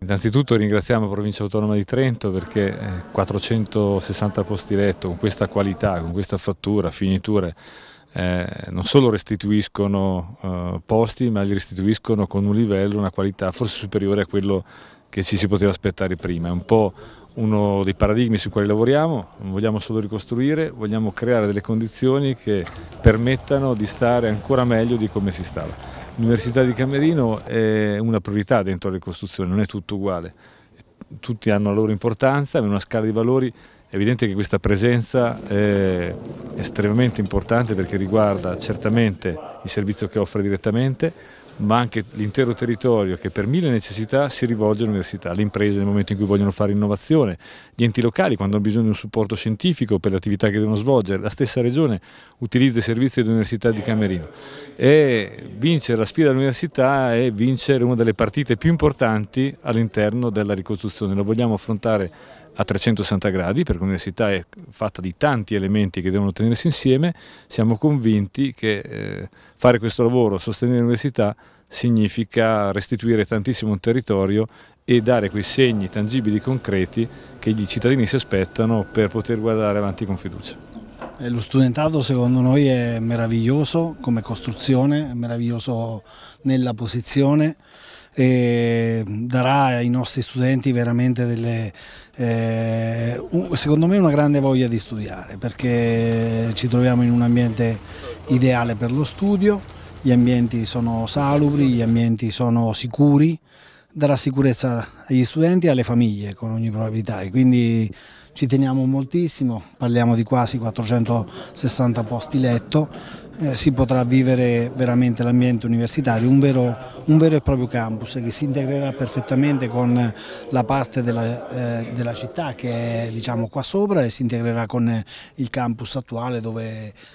Innanzitutto ringraziamo la provincia autonoma di Trento perché 460 eh, posti letto con questa qualità, con questa fattura, finiture, eh, non solo restituiscono eh, posti ma li restituiscono con un livello, una qualità forse superiore a quello che ci si poteva aspettare prima. È un po' uno dei paradigmi sui quali lavoriamo, non vogliamo solo ricostruire, vogliamo creare delle condizioni che permettano di stare ancora meglio di come si stava. L'Università di Camerino è una priorità dentro la ricostruzione, non è tutto uguale. Tutti hanno la loro importanza, è una scala di valori è evidente che questa presenza è estremamente importante perché riguarda certamente il servizio che offre direttamente, ma anche l'intero territorio che per mille necessità si rivolge all'università, alle imprese nel momento in cui vogliono fare innovazione, gli enti locali quando hanno bisogno di un supporto scientifico per le attività che devono svolgere, la stessa regione utilizza i servizi dell'Università di Camerino e vincere la sfida dell'università è vincere una delle partite più importanti all'interno della ricostruzione, lo vogliamo affrontare a 360 gradi, perché l'università è fatta di tanti elementi che devono tenersi insieme, siamo convinti che eh, fare questo lavoro, sostenere l'università, significa restituire tantissimo un territorio e dare quei segni tangibili, concreti che i cittadini si aspettano per poter guardare avanti con fiducia. Eh, lo studentato secondo noi è meraviglioso come costruzione, è meraviglioso nella posizione, e darà ai nostri studenti veramente delle, eh, secondo me una grande voglia di studiare perché ci troviamo in un ambiente ideale per lo studio, gli ambienti sono salubri, gli ambienti sono sicuri, darà sicurezza agli studenti e alle famiglie con ogni probabilità e quindi ci teniamo moltissimo, parliamo di quasi 460 posti letto eh, si potrà vivere veramente l'ambiente universitario, un vero, un vero, e proprio campus che si integrerà perfettamente con la parte della, eh, della città che è diciamo, qua sopra e si integrerà con eh, il campus attuale dove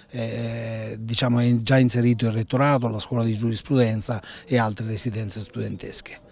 eh, eh diciamo, è già inserito il rettorato, la scuola di giurisprudenza e altre residenze studentesche.